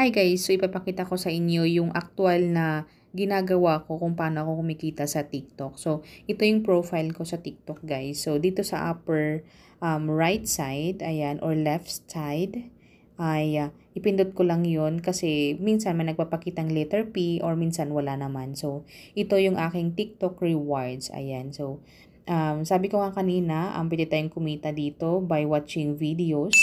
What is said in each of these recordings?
Hi guys, so ipapakita ko sa inyo yung actual na ginagawa ko kung paano ako kumikita sa TikTok. So, ito yung profile ko sa TikTok guys. So, dito sa upper um, right side, ayan, or left side, ay uh, ipindot ko lang yon kasi minsan may nagpapakitang letter P or minsan wala naman. So, ito yung aking TikTok rewards. Ayan, so, um, sabi ko nga kanina, ang um, pwede tayong kumita dito by watching videos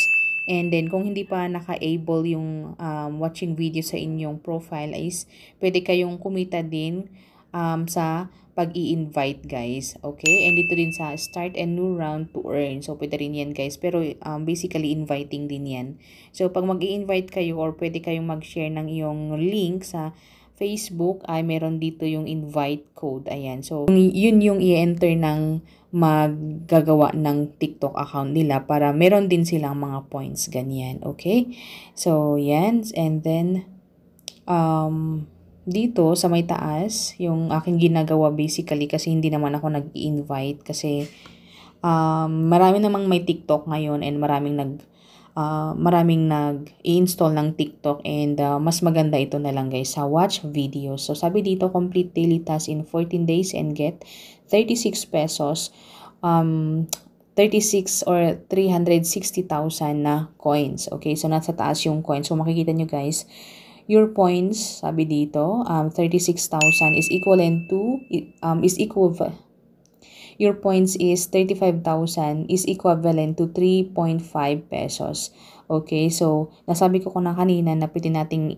And then, kung hindi pa naka-able yung um, watching video sa inyong profile is pwede kayong kumita din um, sa pag i-invite guys. Okay? And dito din sa start a new round to earn. So, pwede rin yan guys. Pero um, basically, inviting din yan. So, pag mag-i-invite kayo or pwede kayong mag-share ng iyong link sa Facebook ay meron dito yung invite code. Ayan. So, yun yung i-enter ng maggagawa ng TikTok account nila para meron din silang mga points. Ganyan. Okay? So, yan. And then, um, dito sa may taas, yung aking ginagawa basically kasi hindi naman ako nag-invite kasi um, marami namang may TikTok ngayon and maraming nag- uh, maraming nag-i-install ng TikTok and uh, mas maganda ito na lang guys sa watch videos. So sabi dito, complete daily task in 14 days and get 36 pesos. Um, 36 or 360,000 na coins. Okay, so nasa taas yung coins. So makikita nyo guys, your points, sabi dito, um, 36,000 is equivalent to, um, is equal, your points is 35,000 is equivalent to 3.5 pesos. Okay, so nasabi ko ko na kanina na pwede nating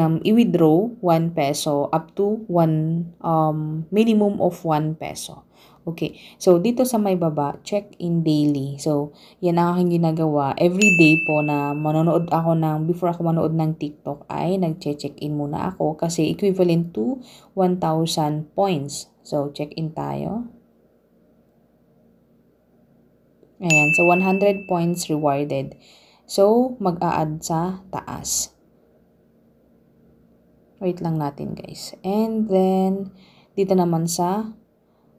um, i-withdraw 1 peso up to 1 um, minimum of 1 peso. Okay, so dito sa may baba, check in daily. So, yan ang aking ginagawa. Every day po na manonood ako ng, before ako manood ng TikTok, ay nag-check in muna ako kasi equivalent to 1,000 points. So, check in tayo. Ayan, so 100 points rewarded. So, mag-a-add sa taas. Wait lang natin guys. And then, dito naman sa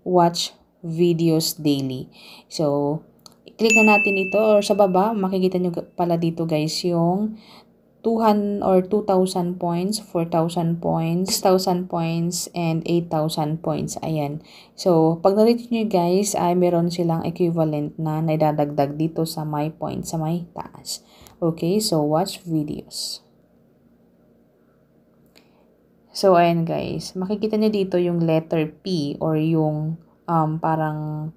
watch videos daily. So, click na natin ito or sa baba, makikita nyo pala dito guys yung 200 or 2,000 points, 4,000 points, 6,000 points, and 8,000 points. Ayan. So, pag na-reach nyo guys, ay meron silang equivalent na naidadagdag dito sa my points, sa my taas. Okay, so watch videos. So, ayan guys. Makikita nyo dito yung letter P or yung um, parang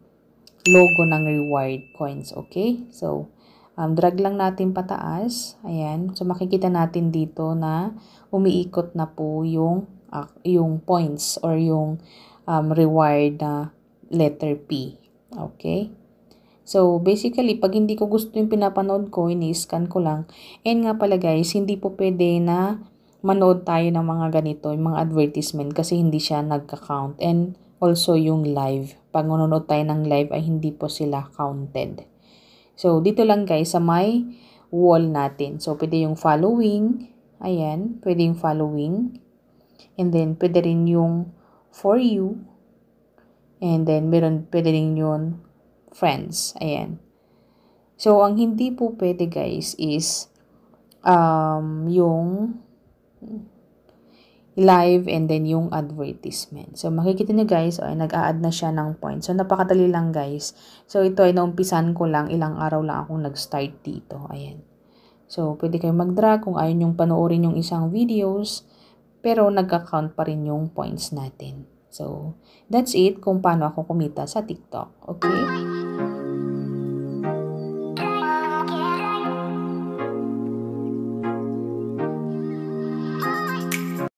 logo ng reward coins. Okay? So, um, drag lang natin pataas. Ayan. So, makikita natin dito na umiikot na po yung, uh, yung points or yung um, reward na letter P. Okay? So, basically, pag hindi ko gusto yung pinapanood ko, ini-scan ko lang. And nga pala guys, hindi po pwede na manood tayo ng mga ganito, yung mga advertisement kasi hindi siya nagka-count. And also yung live. Pag nanonood tayo ng live ay hindi po sila counted. So, dito lang guys sa my wall natin. So, pwede yung following. Ayan, pwede yung following. And then, pwede rin yung for you. And then, meron, pwede rin yung friends. Ayan. So, ang hindi po pwede guys is um, yung live and then yung advertisement. So, makikita niyo guys, ay nag-a-add na siya ng points. So, napakadali lang guys. So, ito ay naumpisan ko lang, ilang araw lang akong nag-start dito. Ayan. So, pwede kayong mag-drag kung ayaw yung panoorin yung isang videos, pero nagka-count pa rin yung points natin. So, that's it kung paano ako kumita sa TikTok. Okay?